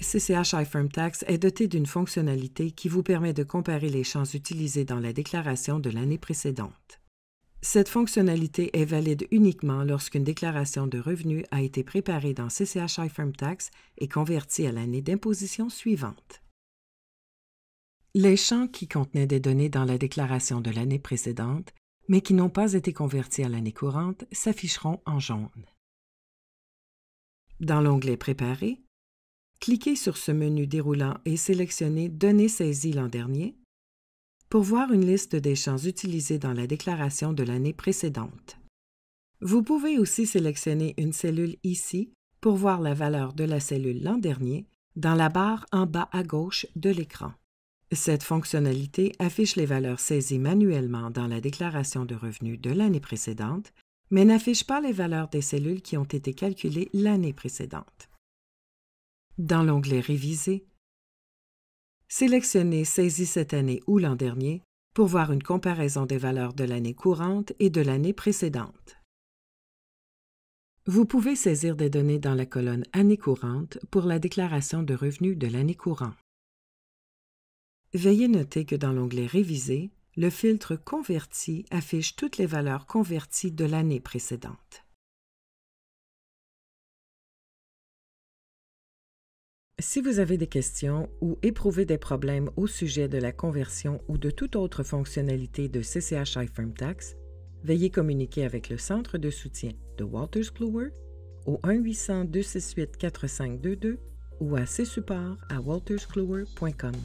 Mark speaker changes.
Speaker 1: CCHI Firm Tax est doté d'une fonctionnalité qui vous permet de comparer les champs utilisés dans la déclaration de l'année précédente. Cette fonctionnalité est valide uniquement lorsqu'une déclaration de revenus a été préparée dans CCHI Firm Tax et convertie à l'année d'imposition suivante. Les champs qui contenaient des données dans la déclaration de l'année précédente, mais qui n'ont pas été convertis à l'année courante, s'afficheront en jaune. Dans l'onglet Préparer, cliquez sur ce menu déroulant et sélectionnez Données saisies l'an dernier pour voir une liste des champs utilisés dans la déclaration de l'année précédente. Vous pouvez aussi sélectionner une cellule ici pour voir la valeur de la cellule l'an dernier dans la barre en bas à gauche de l'écran. Cette fonctionnalité affiche les valeurs saisies manuellement dans la déclaration de revenus de l'année précédente, mais n'affiche pas les valeurs des cellules qui ont été calculées l'année précédente dans l'onglet Réviser, sélectionnez Saisi cette année ou l'an dernier pour voir une comparaison des valeurs de l'année courante et de l'année précédente. Vous pouvez saisir des données dans la colonne Année courante pour la déclaration de revenus de l'année courante. Veuillez noter que dans l'onglet Réviser, le filtre Converti affiche toutes les valeurs converties de l'année précédente. Si vous avez des questions ou éprouvez des problèmes au sujet de la conversion ou de toute autre fonctionnalité de CCHI Firm Tax, veuillez communiquer avec le Centre de soutien de Walters Kluwer au 1-800-268-4522 ou à supports à walterskluwer.com.